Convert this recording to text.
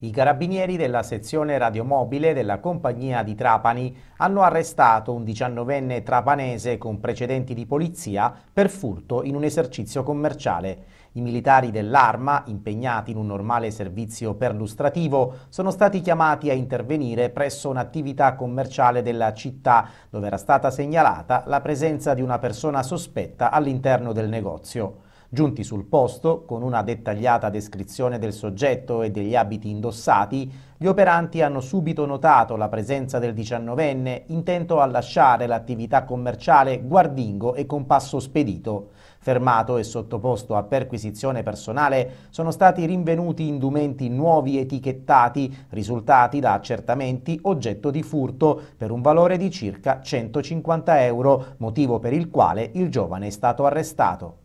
I carabinieri della sezione radiomobile della compagnia di Trapani hanno arrestato un diciannovenne trapanese con precedenti di polizia per furto in un esercizio commerciale. I militari dell'Arma, impegnati in un normale servizio perlustrativo, sono stati chiamati a intervenire presso un'attività commerciale della città, dove era stata segnalata la presenza di una persona sospetta all'interno del negozio. Giunti sul posto, con una dettagliata descrizione del soggetto e degli abiti indossati, gli operanti hanno subito notato la presenza del 19enne intento a lasciare l'attività commerciale guardingo e con passo spedito. Fermato e sottoposto a perquisizione personale sono stati rinvenuti indumenti nuovi etichettati, risultati da accertamenti oggetto di furto per un valore di circa 150 euro, motivo per il quale il giovane è stato arrestato.